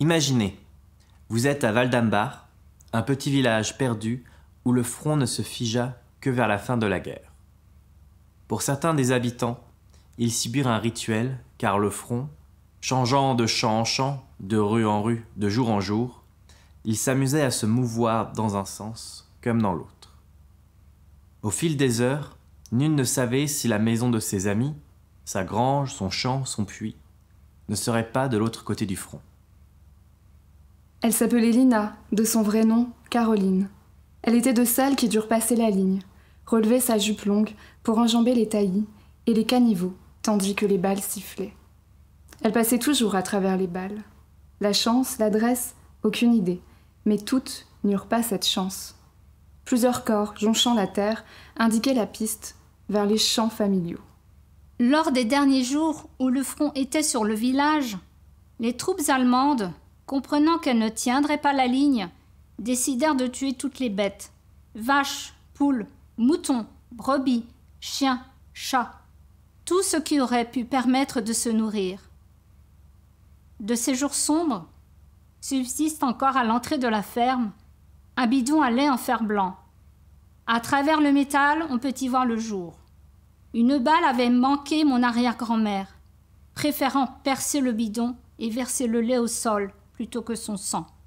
Imaginez, vous êtes à Valdambar, un petit village perdu où le front ne se figea que vers la fin de la guerre. Pour certains des habitants, ils subirent un rituel car le front, changeant de champ en champ, de rue en rue, de jour en jour, il s'amusait à se mouvoir dans un sens comme dans l'autre. Au fil des heures, nul ne savait si la maison de ses amis, sa grange, son champ, son puits, ne serait pas de l'autre côté du front. Elle s'appelait Lina, de son vrai nom, Caroline. Elle était de celles qui durent passer la ligne, relever sa jupe longue pour enjamber les taillis et les caniveaux, tandis que les balles sifflaient. Elle passait toujours à travers les balles. La chance, l'adresse, aucune idée, mais toutes n'eurent pas cette chance. Plusieurs corps, jonchant la terre, indiquaient la piste vers les champs familiaux. Lors des derniers jours où le front était sur le village, les troupes allemandes, comprenant qu'elle ne tiendrait pas la ligne, décidèrent de tuer toutes les bêtes vaches, poules, moutons, brebis, chiens, chats, tout ce qui aurait pu permettre de se nourrir. De ces jours sombres, subsiste encore à l'entrée de la ferme un bidon à lait en fer blanc. À travers le métal, on peut y voir le jour. Une balle avait manqué mon arrière-grand-mère, préférant percer le bidon et verser le lait au sol, plutôt que son sang.